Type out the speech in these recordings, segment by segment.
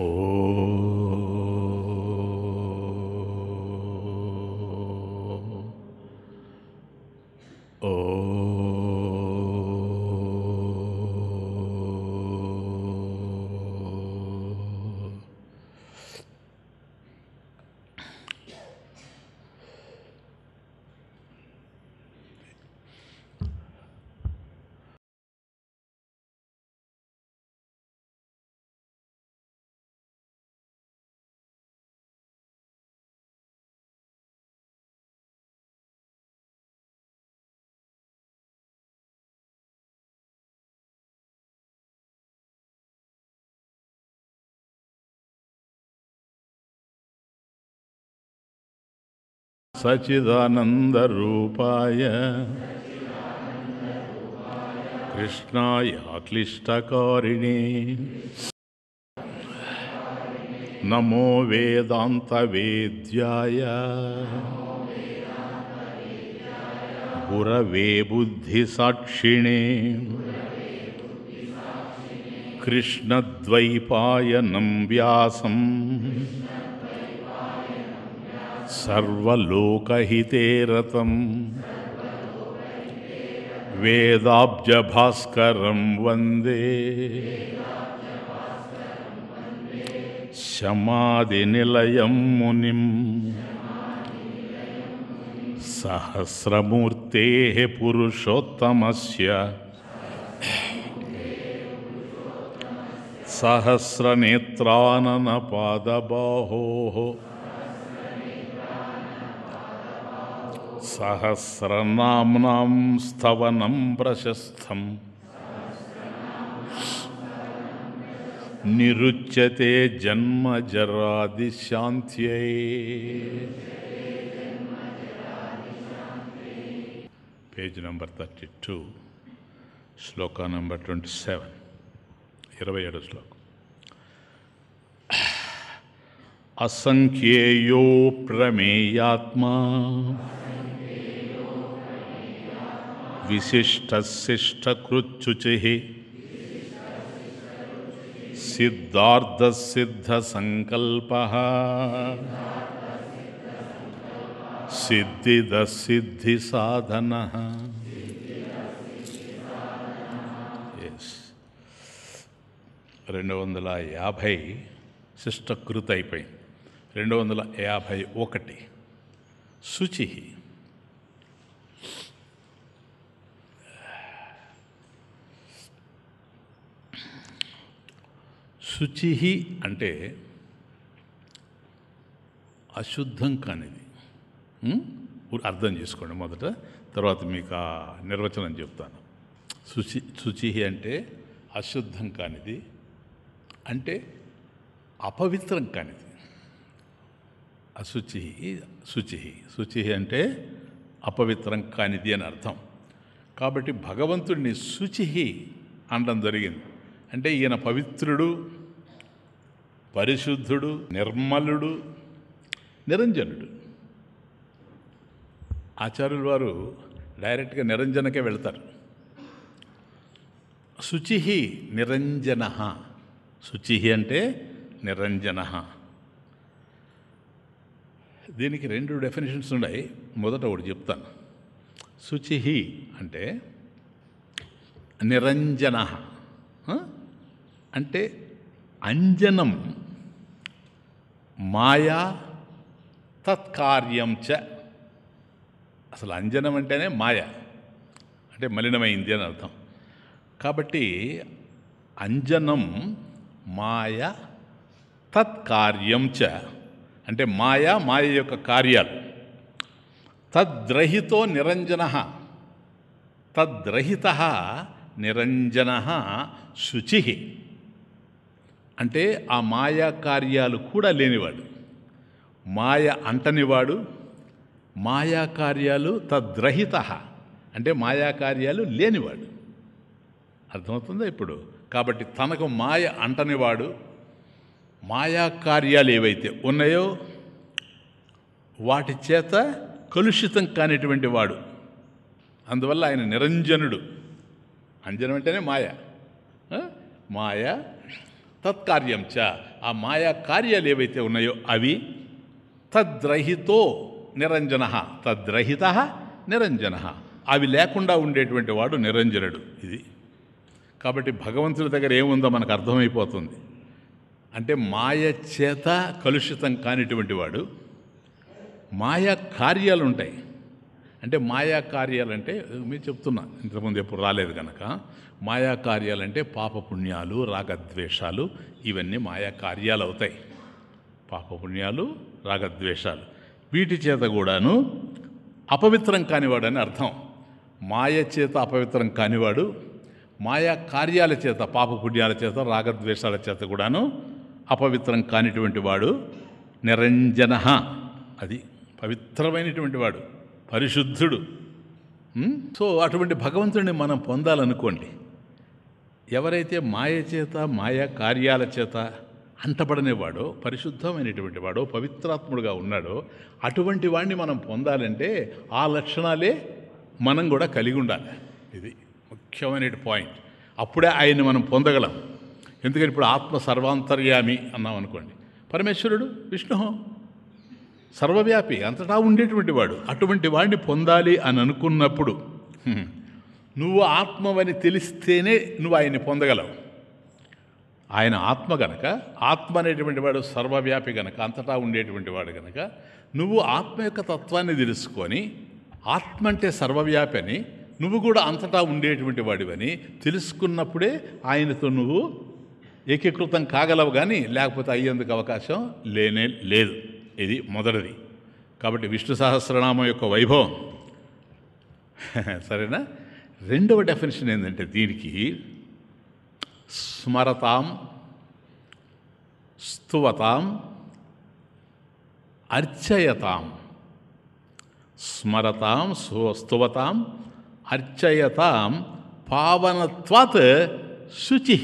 Oh. सचिदानन्दरूपाय कृष्णाय क्लिष्टकारिणे नमो वेदान्तवेद्याय गुरवे बुद्धिसाक्षिणे कृष्णद्वैपायनं व्यासम् सर्वलोकहिते रतं वेदाब्जभास्करं वन्दे शमादिनिलयं मुनिं सहस्रमूर्तेः पुरुषोत्तमस्य सहस्रनेत्राननपादबाहोः సహస్రనామ్నాం స్థవనం ప్రశస్తం నిరుచ్యతే జన్మ జరాది జన్మజరాదిశాంత్యై పేజ్ నంబర్ థర్టీ టూ శ్లోక నంబర్ ట్వంటీ సెవెన్ ఇరవై ఏడు శ్లోకం అసంఖ్యేయో ప్రమేయాత్మా विशिष्टशिष्टकृच्युचिः सिद्धार्थसिद्धसङ्कल्पः सिद्धिदसिद्धिसाधनः రెండు వందల యాభై శిష్టకృత रेवल రెండు వందల యాభై ఒకటి శుచి శుచిహి అంటే అశుద్ధం కానిది అర్థం చేసుకోండి మొదట తర్వాత మీకు ఆ నిర్వచనం చెప్తాను శుచి శుచిహి అంటే అశుద్ధం కానిది అంటే అపవిత్రం కానిది అశుచి శుచి శుచి అంటే అపవిత్రం కానిది అని అర్థం కాబట్టి భగవంతుడిని శుచి అనడం జరిగింది అంటే ఈయన పవిత్రుడు పరిశుద్ధుడు నిర్మలుడు నిరంజనుడు ఆచార్యుల వారు డైరెక్ట్గా నిరంజనకే వెళ్తారు శుచి నిరంజన శుచి అంటే నిరంజన దీనికి రెండు డెఫినేషన్స్ ఉన్నాయి మొదట ఒకటి చెప్తాను శుచి అంటే నిరంజన అంటే అంజనం మాయా తత్కార్యం చ అసలు అంజనం అంటేనే మాయ అంటే మలినమైంది అని అర్థం కాబట్టి అంజనం మాయ తత్కార్యం చ అంటే మాయ మాయ యొక్క కార్యాలు తద్రహితో నిరంజన తద్రహిత నిరంజన శుచి అంటే ఆ మాయా కార్యాలు కూడా లేనివాడు మాయ అంటనివాడు మాయా కార్యాలు తద్రహిత అంటే మాయా కార్యాలు లేనివాడు అర్థమవుతుందా ఇప్పుడు కాబట్టి తనకు మాయ అంటనివాడు మాయా కార్యాలు ఏవైతే ఉన్నాయో వాటి చేత కలుషితం కానిటువంటి వాడు అందువల్ల ఆయన నిరంజనుడు అంజనం అంటేనే మాయ మాయ తత్కార్యం చ ఆ మాయా కార్యాలు ఏవైతే ఉన్నాయో అవి తద్రహితో నిరంజన తద్రహిత నిరంజన అవి లేకుండా ఉండేటువంటి వాడు నిరంజనుడు ఇది కాబట్టి భగవంతుడి దగ్గర ఏముందో మనకు అర్థమైపోతుంది అంటే మాయ చేత కలుషితం కానిటువంటి వాడు మాయా కార్యాలు ఉంటాయి అంటే మాయా కార్యాలంటే మీరు చెప్తున్నా ఇంతకుముందు ఎప్పుడు రాలేదు కనుక మాయాకార్యాలంటే పాపపుణ్యాలు రాగద్వేషాలు ఇవన్నీ మాయాకార్యాలు అవుతాయి పాపపుణ్యాలు రాగద్వేషాలు వీటి చేత కూడాను అపవిత్రం కానివాడని అర్థం మాయ చేత అపవిత్రం కానివాడు మాయా కార్యాల చేత పాపపుణ్యాల చేత రాగద్వేషాల చేత కూడాను అపవిత్రం కానిటువంటి వాడు నిరంజన అది పవిత్రమైనటువంటి వాడు పరిశుద్ధుడు సో అటువంటి భగవంతుడిని మనం పొందాలనుకోండి ఎవరైతే మాయ చేత మాయ కార్యాల చేత అంటబడనేవాడో పరిశుద్ధమైనటువంటి వాడో పవిత్రాత్ముడుగా ఉన్నాడో అటువంటి వాడిని మనం పొందాలంటే ఆ లక్షణాలే మనం కూడా కలిగి ఉండాలి ఇది ముఖ్యమైన పాయింట్ అప్పుడే ఆయన్ని మనం పొందగలం ఎందుకంటే ఇప్పుడు ఆత్మ సర్వాంతర్యామి అన్నాం అనుకోండి పరమేశ్వరుడు విష్ణు సర్వవ్యాపి అంతటా ఉండేటువంటి వాడు అటువంటి వాడిని పొందాలి అని అనుకున్నప్పుడు నువ్వు ఆత్మవని తెలిస్తేనే నువ్వు ఆయన్ని పొందగలవు ఆయన ఆత్మ గనక ఆత్మ అనేటువంటి వాడు సర్వవ్యాపి గనక అంతటా ఉండేటువంటి వాడు గనక నువ్వు ఆత్మ యొక్క తత్వాన్ని తెలుసుకొని ఆత్మ అంటే సర్వవ్యాపి అని నువ్వు కూడా అంతటా ఉండేటువంటి వాడివని తెలుసుకున్నప్పుడే ఆయనతో నువ్వు ఏకీకృతం కాగలవు కానీ లేకపోతే అయ్యేందుకు అవకాశం లేనే లేదు ఇది మొదటిది కాబట్టి విష్ణు సహస్రనామం యొక్క వైభవం సరేనా రెండవ డెఫినేషన్ ఏంటంటే దీనికి స్మరతాం స్తువతాం అర్చయతాం స్మరతాం స్తువతాం అర్చయతాం పావనత్వాత్ శుచి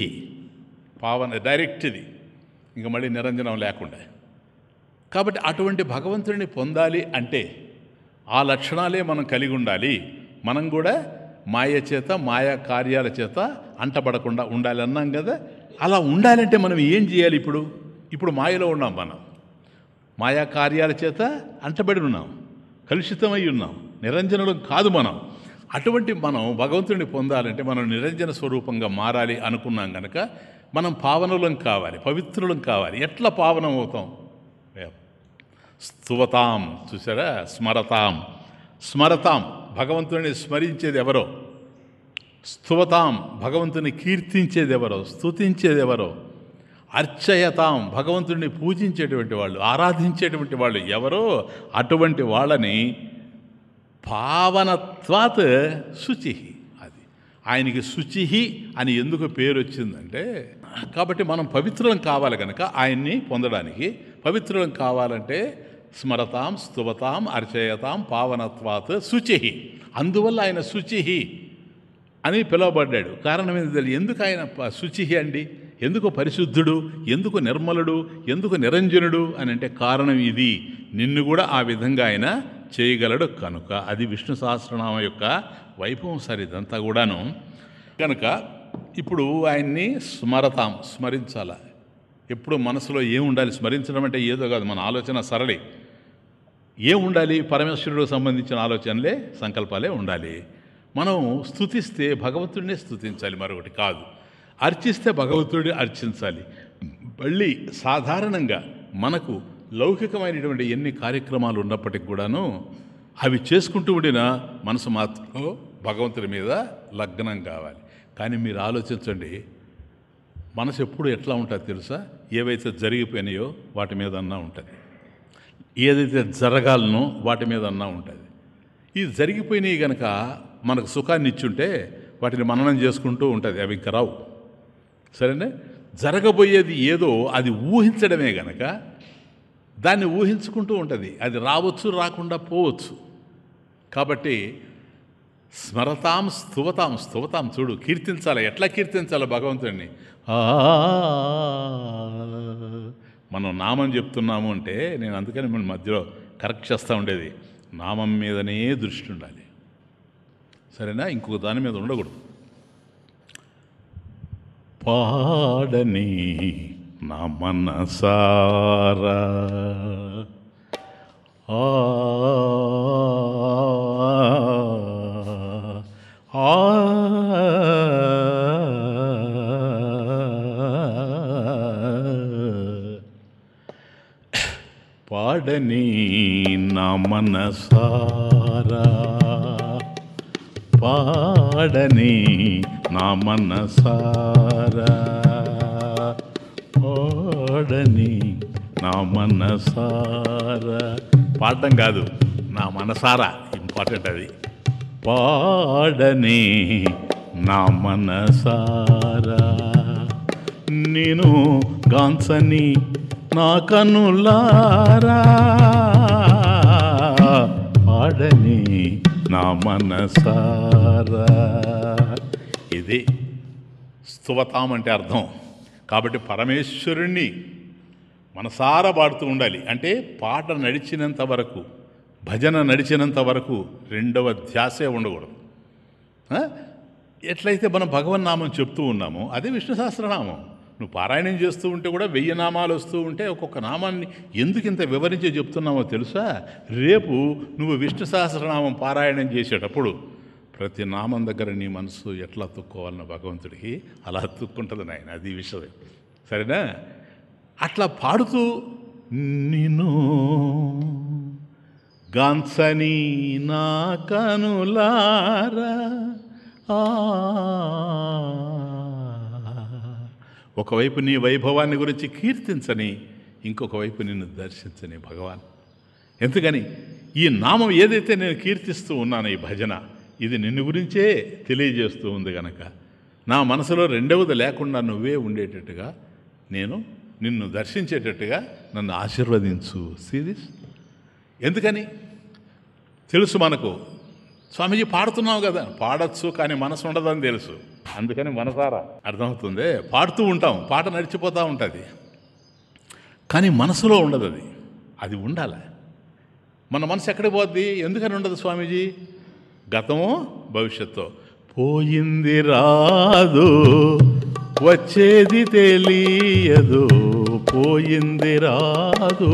పావన డైరెక్ట్ ఇది ఇంక మళ్ళీ నిరంజనం లేకుండా కాబట్టి అటువంటి భగవంతుడిని పొందాలి అంటే ఆ లక్షణాలే మనం కలిగి ఉండాలి మనం కూడా మాయ చేత మాయా కార్యాల చేత అంటబడకుండా ఉండాలి అన్నాం కదా అలా ఉండాలంటే మనం ఏం చేయాలి ఇప్పుడు ఇప్పుడు మాయలో ఉన్నాం మనం మాయా కార్యాల చేత అంటబడి ఉన్నాం కలుషితమై ఉన్నాం నిరంజనలు కాదు మనం అటువంటి మనం భగవంతుడిని పొందాలంటే మనం నిరంజన స్వరూపంగా మారాలి అనుకున్నాం కనుక మనం పావనులం కావాలి పవిత్రులం కావాలి ఎట్లా పావనం అవుతాం స్తువతాం చూసారా స్మరతాం స్మరతాం భగవంతుని స్మరించేది ఎవరో స్థువతాం భగవంతుని కీర్తించేది ఎవరో స్థుతించేది ఎవరో అర్చయతాం భగవంతుడిని పూజించేటువంటి వాళ్ళు ఆరాధించేటువంటి వాళ్ళు ఎవరో అటువంటి వాళ్ళని పావనత్వాత్ శుచి అది ఆయనకి శుచి అని ఎందుకు పేరు వచ్చిందంటే కాబట్టి మనం పవిత్రులం కావాలి కనుక ఆయన్ని పొందడానికి పవిత్రులం కావాలంటే స్మరతాం స్తువతాం అర్చయతాం పావనత్వాత్ శుచిహి అందువల్ల ఆయన శుచిహి అని పిలువబడ్డాడు కారణం ఏంటి తెలియదు ఎందుకు ఆయన శుచిహి అండి ఎందుకు పరిశుద్ధుడు ఎందుకు నిర్మలుడు ఎందుకు నిరంజనుడు అని అంటే కారణం ఇది నిన్ను కూడా ఆ విధంగా ఆయన చేయగలడు కనుక అది విష్ణు సహస్రనామ యొక్క వైభవం సరే ఇదంతా కూడాను కనుక ఇప్పుడు ఆయన్ని స్మరతాం స్మరించాల ఎప్పుడు మనసులో ఏముండాలి స్మరించడం అంటే ఏదో కాదు మన ఆలోచన సరళి ఏం ఉండాలి పరమేశ్వరుడికి సంబంధించిన ఆలోచనలే సంకల్పాలే ఉండాలి మనం స్థుతిస్తే భగవంతుడినే స్థుతించాలి మరొకటి కాదు అర్చిస్తే భగవంతుడి అర్చించాలి మళ్ళీ సాధారణంగా మనకు లౌకికమైనటువంటి ఎన్ని కార్యక్రమాలు ఉన్నప్పటికి కూడాను అవి చేసుకుంటూ ఉండిన మనసు మాత్రం భగవంతుడి మీద లగ్నం కావాలి కానీ మీరు ఆలోచించండి మనసు ఎప్పుడు ఎట్లా ఉంటుంది తెలుసా ఏవైతే జరిగిపోయినాయో వాటి మీద అన్నా ఉంటుంది ఏదైతే జరగాలనో వాటి మీద అన్నా ఉంటుంది ఈ జరిగిపోయినాయి కనుక మనకు సుఖాన్ని ఇచ్చుంటే వాటిని మననం చేసుకుంటూ ఉంటుంది అవి ఇంకా రావు సరేనే జరగబోయేది ఏదో అది ఊహించడమే గనక దాన్ని ఊహించుకుంటూ ఉంటుంది అది రావచ్చు రాకుండా పోవచ్చు కాబట్టి స్మరతాం స్థువతాం స్థువతాం చూడు కీర్తించాలి ఎట్లా కీర్తించాలి భగవంతుడిని మనం నామం చెప్తున్నాము అంటే నేను అందుకని మన మధ్యలో కరెక్ట్ చేస్తూ ఉండేది నామం మీదనే దృష్టి ఉండాలి సరేనా ఇంకొక దాని మీద ఉండకూడదు పాడని నా మనసారా ఆ పాడని నా మనసారా పాడని నా మనసారా పాడని నా మనసారా పాడడం కాదు నా మనసారా ఇంపార్టెంట్ అది పాడని నా మనసారా నేను గాన్సని నా కనులారా పాడని నా మనసారా ఇది స్తువతాం అంటే అర్థం కాబట్టి పరమేశ్వరుణ్ణి మనసారా పాడుతూ ఉండాలి అంటే పాట నడిచినంత వరకు భజన నడిచినంత వరకు రెండవ ధ్యాసే ఉండకూడదు ఎట్లయితే మనం భగవన్నామం చెప్తూ ఉన్నామో అదే విష్ణు సహస్రనామం నువ్వు పారాయణం చేస్తూ ఉంటే కూడా వెయ్యి నామాలు వస్తూ ఉంటే ఒక్కొక్క నామాన్ని ఎందుకు ఇంత వివరించి చెప్తున్నావో తెలుసా రేపు నువ్వు విష్ణు సహస్రనామం పారాయణం చేసేటప్పుడు ప్రతి నామం దగ్గర నీ మనసు ఎట్లా తుక్కోవాలన్న భగవంతుడికి అలా తుక్కుంటుంది నాయన అది విషయమే సరేనా అట్లా పాడుతూ నిన్ను గాంసని నా కనులారా ఆ ఒకవైపు నీ వైభవాన్ని గురించి కీర్తించని ఇంకొక వైపు నిన్ను దర్శించని భగవాన్ ఎందుకని ఈ నామం ఏదైతే నేను కీర్తిస్తూ ఉన్నానో ఈ భజన ఇది నిన్ను గురించే తెలియజేస్తూ ఉంది గనక నా మనసులో రెండవది లేకుండా నువ్వే ఉండేటట్టుగా నేను నిన్ను దర్శించేటట్టుగా నన్ను ఆశీర్వదించు సీరీస్ ఎందుకని తెలుసు మనకు స్వామీజీ పాడుతున్నావు కదా పాడచ్చు కానీ మనసు ఉండదని తెలుసు అందుకని మనసారా అర్థమవుతుంది పాడుతూ ఉంటాం పాట నడిచిపోతూ ఉంటుంది కానీ మనసులో ఉండదు అది అది ఉండాలి మన మనసు ఎక్కడికి పోద్ది ఎందుకని ఉండదు స్వామీజీ గతము భవిష్యత్తు పోయింది రాదు వచ్చేది తెలియదు పోయింది రాదు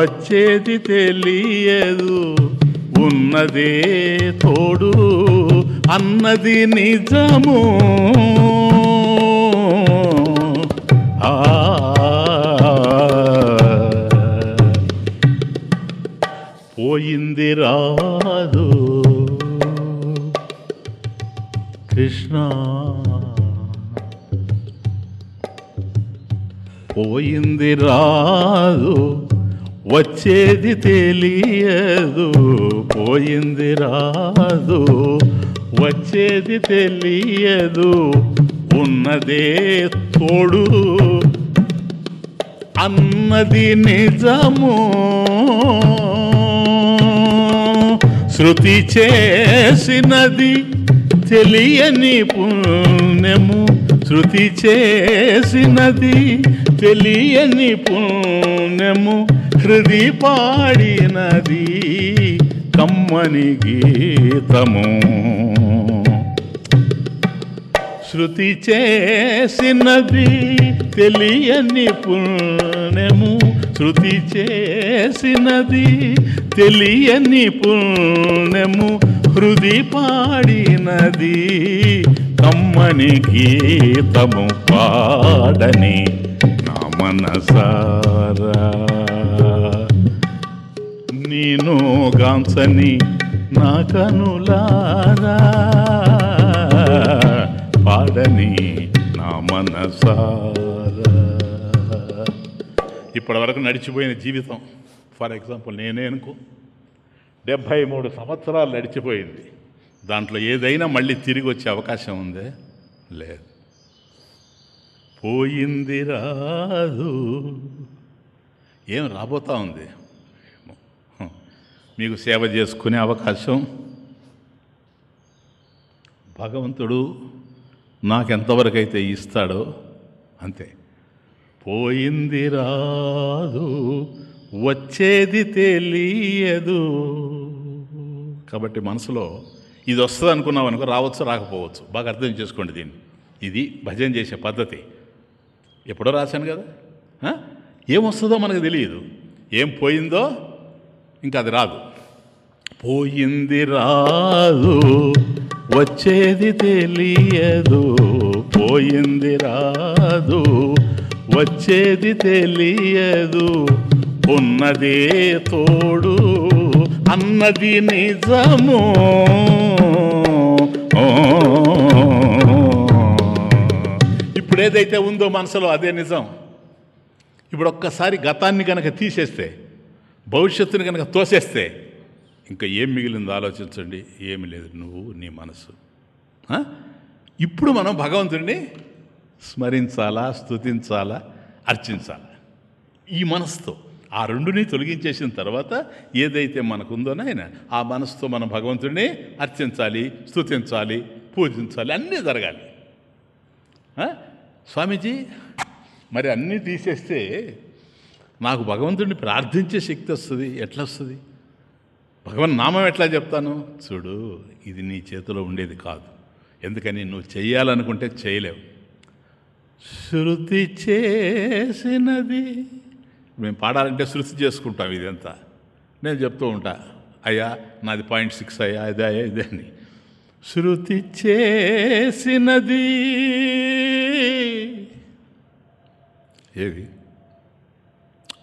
వచ్చేది తెలియదు ఉన్నదే తోడు అన్నది నిజము పోయింది రాదు కృష్ణ పోయింది రాదు వచ్చేది తెలియదు పోయింది రాదు వచ్చేది తెలియదు ఉన్నదే తోడు అన్నది నిజము శృతి చేసినది తెలియని పుణ్యము శృతి చేసినది తెలియని పుణ్యము హృది పాడినది కమ్మని గీతము శృతి చేసినది తెలియని పుణ్యము శృతి చేసినది తెలియని పుణ్యము హృది పాడినది కమ్మని గీతము పాడని నా మనసారా నేను గాంసని నా కనులారా పాడని నా మనసారా ఇప్పటి వరకు నడిచిపోయిన జీవితం ఫర్ ఎగ్జాంపుల్ నేనే అనుకో డెబ్భై మూడు సంవత్సరాలు నడిచిపోయింది దాంట్లో ఏదైనా మళ్ళీ తిరిగి వచ్చే అవకాశం ఉందే లేదు పోయింది రాదు ఏం రాబోతా ఉంది మీకు సేవ చేసుకునే అవకాశం భగవంతుడు అయితే ఇస్తాడో అంతే పోయింది రాదు వచ్చేది తెలియదు కాబట్టి మనసులో ఇది వస్తుంది అనుకున్నాం అనుకో రావచ్చు రాకపోవచ్చు బాగా అర్థం చేసుకోండి దీన్ని ఇది భజన చేసే పద్ధతి ఎప్పుడో రాశాను కదా ఏమొస్తుందో మనకు తెలియదు ఏం పోయిందో ఇంకా అది రాదు పోయింది రాదు వచ్చేది తెలియదు పోయింది రాదు వచ్చేది తెలియదు ఉన్నదే తోడు అన్నది నిజము ఇప్పుడు ఏదైతే ఉందో మనసులో అదే నిజం ఇప్పుడు ఒక్కసారి గతాన్ని కనుక తీసేస్తే భవిష్యత్తును కనుక తోసేస్తే ఇంకా ఏం మిగిలింది ఆలోచించండి ఏమి లేదు నువ్వు నీ మనసు ఇప్పుడు మనం భగవంతుడిని స్మరించాలా స్థుతించాలా అర్చించాలా ఈ మనసుతో ఆ రెండుని తొలగించేసిన తర్వాత ఏదైతే నాయన ఆ మనసుతో మనం భగవంతుడిని అర్చించాలి స్థుతించాలి పూజించాలి అన్నీ జరగాలి స్వామీజీ మరి అన్నీ తీసేస్తే నాకు భగవంతుడిని ప్రార్థించే శక్తి వస్తుంది ఎట్లా వస్తుంది భగవన్ నామం ఎట్లా చెప్తాను చూడు ఇది నీ చేతిలో ఉండేది కాదు ఎందుకని నువ్వు చేయాలనుకుంటే చేయలేవు శృతి చేసినది మేము పాడాలంటే శృతి చేసుకుంటాం ఇదంతా నేను చెప్తూ ఉంటా అయ్యా నాది పాయింట్ సిక్స్ అయ్యా ఇదే అయ్యా ఇదే అని శృతి చేసినది ఏది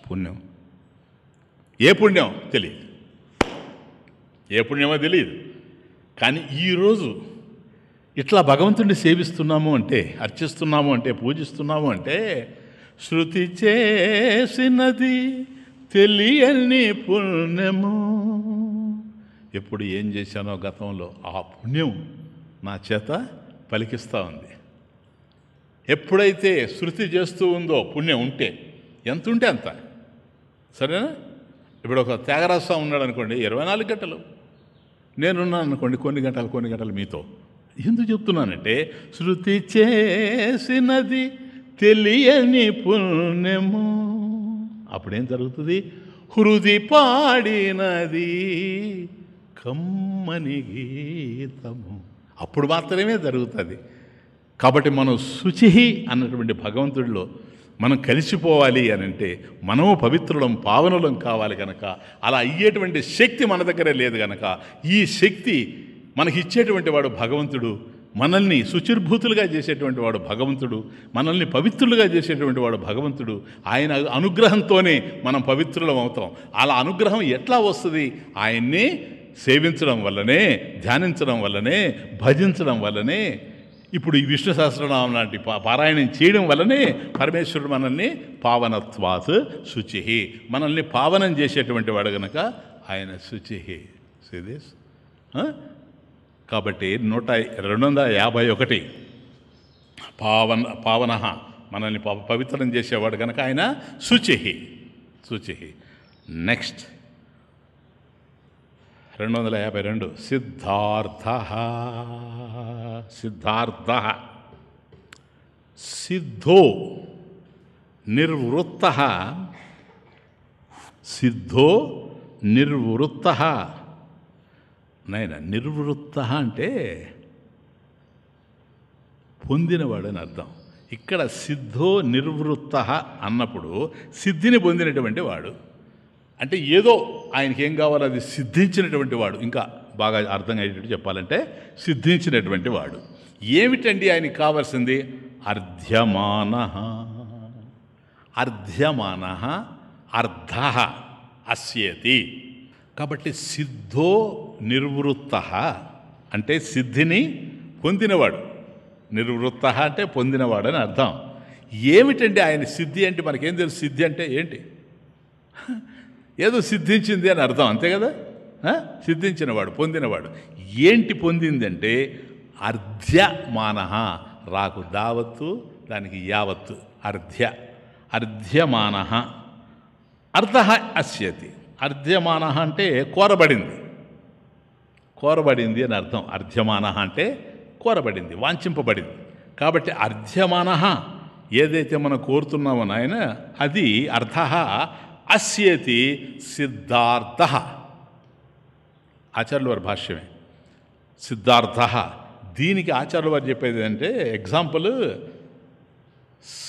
పుణ్యం ఏ పుణ్యం తెలియదు ఏ పుణ్యమో తెలియదు కానీ ఈరోజు ఇట్లా భగవంతుడిని సేవిస్తున్నాము అంటే అర్చిస్తున్నాము అంటే పూజిస్తున్నాము అంటే శృతి చేసినది తెలియని పుణ్యము ఎప్పుడు ఏం చేశానో గతంలో ఆ పుణ్యం నా చేత పలికిస్తూ ఉంది ఎప్పుడైతే శృతి చేస్తూ ఉందో పుణ్యం ఉంటే ఎంత ఉంటే అంత సరేనా ఇప్పుడు ఒక త్యాగరాజస్వామి ఉన్నాడు అనుకోండి ఇరవై నాలుగు గంటలు నేనున్నాను అనుకోండి కొన్ని గంటలు కొన్ని గంటలు మీతో ఎందుకు చెప్తున్నానంటే శృతి చేసినది తెలియని పుణ్యము అప్పుడేం జరుగుతుంది హృది పాడినది కమ్మని గీతము అప్పుడు మాత్రమే జరుగుతుంది కాబట్టి మనం శుచి అన్నటువంటి భగవంతుడిలో మనం కలిసిపోవాలి అని అంటే మనము పవిత్రులం పావనులం కావాలి కనుక అలా అయ్యేటువంటి శక్తి మన దగ్గరే లేదు గనక ఈ శక్తి మనకిచ్చేటువంటి వాడు భగవంతుడు మనల్ని శుచిర్భూతులుగా చేసేటువంటి వాడు భగవంతుడు మనల్ని పవిత్రులుగా చేసేటువంటి వాడు భగవంతుడు ఆయన అనుగ్రహంతోనే మనం పవిత్రులం అవుతాం అలా అనుగ్రహం ఎట్లా వస్తుంది ఆయన్ని సేవించడం వల్లనే ధ్యానించడం వల్లనే భజించడం వల్లనే ఇప్పుడు ఈ విష్ణు సహస్రనామం లాంటి పారాయణం చేయడం వల్లనే పరమేశ్వరుడు మనల్ని పావనత్వాత్ శుచి మనల్ని పావనం చేసేటువంటి వాడు గనక ఆయన శుచి సిదేశ్ కాబట్టి నూట రెండు వందల యాభై ఒకటి పావన పావన మనల్ని పవిత్రం చేసేవాడు కనుక ఆయన శుచి శుచి నెక్స్ట్ రెండు వందల యాభై రెండు సిద్ధార్థ సిద్ధార్థ సిద్ధో నిర్వృత్త సిద్ధో నిర్వృత్త నైనా నిర్వృత్త అంటే పొందినవాడు అని అర్థం ఇక్కడ సిద్ధో నిర్వృత్త అన్నప్పుడు సిద్ధిని పొందినటువంటి వాడు అంటే ఏదో ఆయనకి ఏం కావాలో అది సిద్ధించినటువంటి వాడు ఇంకా బాగా అర్థం అయ్యేటట్టు చెప్పాలంటే సిద్ధించినటువంటి వాడు ఏమిటండి ఆయనకి కావాల్సింది అర్ధ్యమాన అర్ధ్యమాన అర్ధ అస్యతి కాబట్టి సిద్ధో నిర్వృత్త అంటే సిద్ధిని పొందినవాడు నిర్వృత్త అంటే పొందినవాడని అర్థం ఏమిటండి ఆయన సిద్ధి అంటే మనకేం తెలుసు సిద్ధి అంటే ఏంటి ఏదో సిద్ధించింది అని అర్థం అంతే కదా సిద్ధించినవాడు పొందినవాడు ఏంటి పొందిందంటే అర్ధ్య మానహ రాకు దావత్తు దానికి యావత్తు అర్ధ్య అర్ధ్యమాన అర్థ అశ్యతి అర్ధ్యమాన అంటే కోరబడింది కోరబడింది అని అర్థం అర్ధ్యమాన అంటే కోరబడింది వాంఛింపబడింది కాబట్టి అర్ధ్యమాన ఏదైతే మనం కోరుతున్నామో నాయన అది అర్థ అస్యతి సిద్ధార్థ ఆచార్యుల భాష్యమే సిద్ధార్థ దీనికి ఆచార్యుల వారు చెప్పేది అంటే ఎగ్జాంపుల్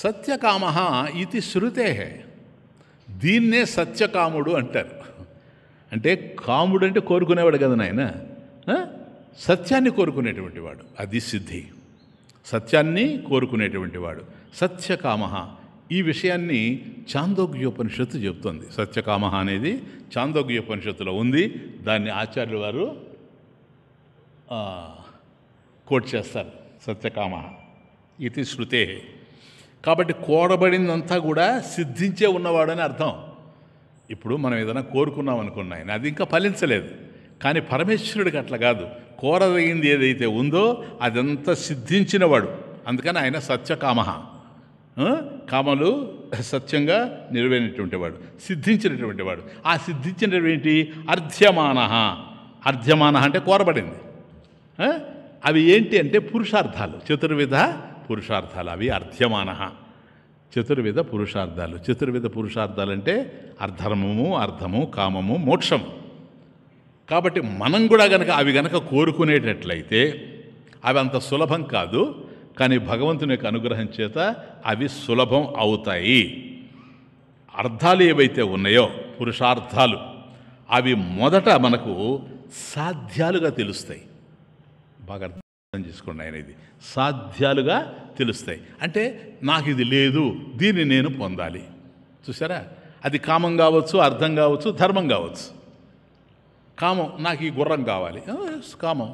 సత్యకామ ఇది శృతే దీన్నే సత్యకాముడు అంటారు అంటే కాముడు అంటే కోరుకునేవాడు కదా నాయన సత్యాన్ని కోరుకునేటువంటి వాడు అది సిద్ధి సత్యాన్ని కోరుకునేటువంటి వాడు సత్యకామ ఈ విషయాన్ని చాందోగ్యోపనిషత్తు చెబుతుంది సత్యకామ అనేది చాందోగ్యోపనిషత్తులో ఉంది దాన్ని ఆచార్యులు వారు కోట్ చేస్తారు సత్యకామ ఇది శృతే కాబట్టి కోరబడిందంతా కూడా సిద్ధించే ఉన్నవాడని అర్థం ఇప్పుడు మనం ఏదైనా కోరుకున్నాం ఆయన అది ఇంకా ఫలించలేదు కానీ పరమేశ్వరుడికి అట్లా కాదు కోరదగింది ఏదైతే ఉందో అదంతా సిద్ధించినవాడు అందుకని ఆయన సత్యకామహ కామలు సత్యంగా నెరవేరినటువంటి వాడు సిద్ధించినటువంటి వాడు ఆ సిద్ధించినటువంటి అర్ధ్యమాన అర్ధ్యమాన అంటే కోరబడింది అవి ఏంటి అంటే పురుషార్థాలు చతుర్విధ పురుషార్థాలు అవి అర్ధ్యమాన చతుర్విధ పురుషార్థాలు చతుర్విధ పురుషార్థాలు అంటే అర్ధర్మము అర్థము కామము మోక్షము కాబట్టి మనం కూడా గనక అవి గనక కోరుకునేటట్లయితే అవి అంత సులభం కాదు కానీ భగవంతుని యొక్క అనుగ్రహం చేత అవి సులభం అవుతాయి అర్థాలు ఏవైతే ఉన్నాయో పురుషార్థాలు అవి మొదట మనకు సాధ్యాలుగా తెలుస్తాయి బాగా అర్థం చేసుకోండి ఆయన ఇది సాధ్యాలుగా తెలుస్తాయి అంటే నాకు ఇది లేదు దీన్ని నేను పొందాలి చూసారా అది కామం కావచ్చు అర్థం కావచ్చు ధర్మం కావచ్చు కామం నాకు ఈ గుర్రం కావాలి కామం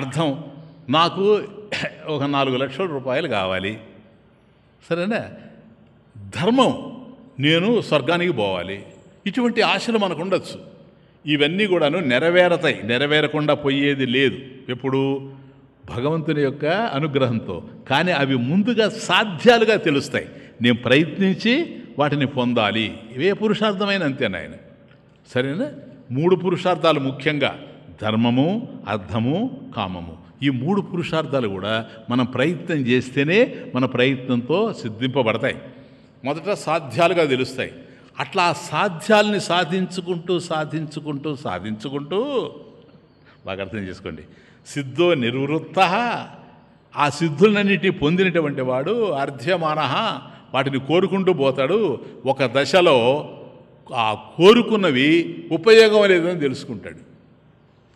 అర్థం నాకు ఒక నాలుగు లక్షల రూపాయలు కావాలి సరేనా ధర్మం నేను స్వర్గానికి పోవాలి ఇటువంటి ఆశలు మనకు ఉండొచ్చు ఇవన్నీ కూడాను నెరవేరతాయి నెరవేరకుండా పోయేది లేదు ఎప్పుడు భగవంతుని యొక్క అనుగ్రహంతో కానీ అవి ముందుగా సాధ్యాలుగా తెలుస్తాయి నేను ప్రయత్నించి వాటిని పొందాలి ఇవే పురుషార్థమైన అంతే నాయన సరేనా మూడు పురుషార్థాలు ముఖ్యంగా ధర్మము అర్థము కామము ఈ మూడు పురుషార్థాలు కూడా మనం ప్రయత్నం చేస్తేనే మన ప్రయత్నంతో సిద్ధింపబడతాయి మొదట సాధ్యాలుగా తెలుస్తాయి అట్లా ఆ సాధించుకుంటూ సాధించుకుంటూ సాధించుకుంటూ బాగా అర్థం చేసుకోండి సిద్ధో నిర్వృత్త ఆ సిద్ధులన్నిటినీ పొందినటువంటి వాడు అర్ధ్యమాన వాటిని కోరుకుంటూ పోతాడు ఒక దశలో ఆ కోరుకున్నవి ఉపయోగం లేదని తెలుసుకుంటాడు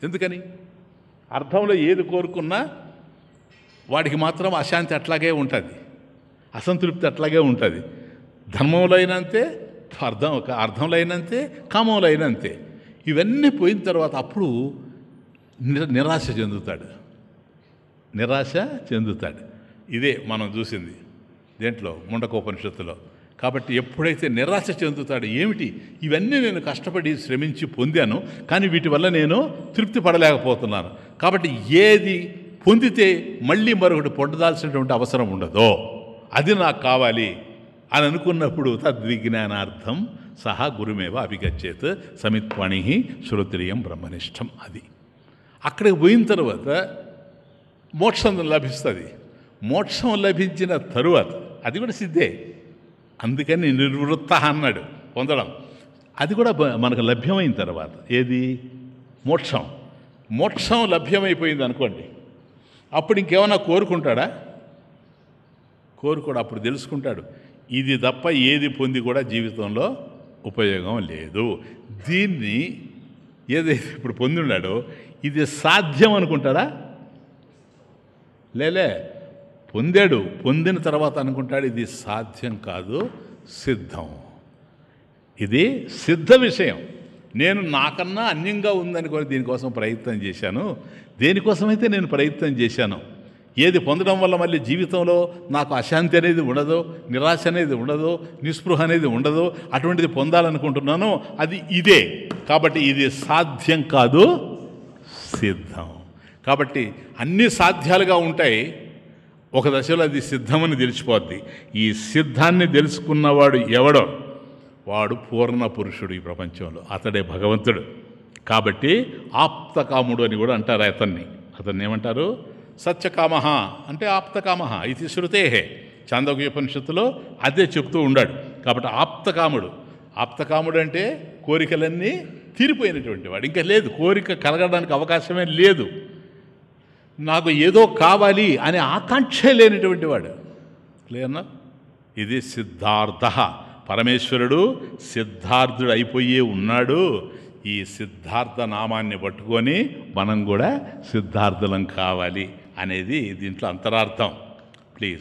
ఎందుకని అర్థంలో ఏది కోరుకున్నా వాడికి మాత్రం అశాంతి అట్లాగే ఉంటుంది అసంతృప్తి అట్లాగే ఉంటుంది ధర్మంలో అయినంతే అర్థం అర్థంలో అయినంతే కామంలో అయినంతే ఇవన్నీ పోయిన తర్వాత అప్పుడు నిరాశ చెందుతాడు నిరాశ చెందుతాడు ఇదే మనం చూసింది దేంట్లో ముండకోపనిషత్తులో కాబట్టి ఎప్పుడైతే నిరాశ చెందుతాడో ఏమిటి ఇవన్నీ నేను కష్టపడి శ్రమించి పొందాను కానీ వీటి వల్ల నేను తృప్తి పడలేకపోతున్నాను కాబట్టి ఏది పొందితే మళ్ళీ మరొకటి పొండదాల్సినటువంటి అవసరం ఉండదో అది నాకు కావాలి అని అనుకున్నప్పుడు తద్విజ్ఞానార్థం సహా గురుమేవ అభిగచ్చేత్ సమిత్వాణి శ్రోత్రియం బ్రహ్మనిష్టం అది అక్కడికి పోయిన తర్వాత మోక్షం లభిస్తుంది మోక్షం లభించిన తరువాత అది కూడా సిద్ధే అందుకని నిర్వృత్త అన్నాడు పొందడం అది కూడా మనకు లభ్యమైన తర్వాత ఏది మోక్షం మోక్షం లభ్యమైపోయింది అనుకోండి అప్పుడు ఇంకేమైనా కోరుకుంటాడా కోరుకోడు అప్పుడు తెలుసుకుంటాడు ఇది తప్ప ఏది పొంది కూడా జీవితంలో ఉపయోగం లేదు దీన్ని ఏదైతే ఇప్పుడు పొంది ఉన్నాడో ఇది సాధ్యం అనుకుంటాడా లేలే పొందాడు పొందిన తర్వాత అనుకుంటాడు ఇది సాధ్యం కాదు సిద్ధం ఇది సిద్ధ విషయం నేను నాకన్నా అన్యంగా ఉందనుకొని దీనికోసం ప్రయత్నం చేశాను దేనికోసమైతే నేను ప్రయత్నం చేశాను ఏది పొందడం వల్ల మళ్ళీ జీవితంలో నాకు అశాంతి అనేది ఉండదు నిరాశ అనేది ఉండదు నిస్పృహ అనేది ఉండదు అటువంటిది పొందాలనుకుంటున్నాను అది ఇదే కాబట్టి ఇది సాధ్యం కాదు సిద్ధం కాబట్టి అన్ని సాధ్యాలుగా ఉంటాయి ఒక దశలో అది సిద్ధమని తెలిసిపోద్ది ఈ సిద్ధాన్ని తెలుసుకున్నవాడు ఎవడో వాడు పూర్ణ పురుషుడు ఈ ప్రపంచంలో అతడే భగవంతుడు కాబట్టి ఆప్తకాముడు అని కూడా అంటారు అతన్ని అతన్ని ఏమంటారు సత్యకామ అంటే ఆప్తకామ ఇది శృతేహే చాందోగ్యోపనిషత్తులో అదే చెప్తూ ఉండాడు కాబట్టి ఆప్తకాముడు ఆప్తకాముడు అంటే కోరికలన్నీ తీరిపోయినటువంటి వాడు ఇంకా లేదు కోరిక కలగడానికి అవకాశమే లేదు నాకు ఏదో కావాలి అనే ఆకాంక్ష లేనిటువంటి వాడు క్లియర్నా ఇది సిద్ధార్థ పరమేశ్వరుడు సిద్ధార్థుడు అయిపోయి ఉన్నాడు ఈ సిద్ధార్థ నామాన్ని పట్టుకొని మనం కూడా సిద్ధార్థులం కావాలి అనేది దీంట్లో అంతరార్థం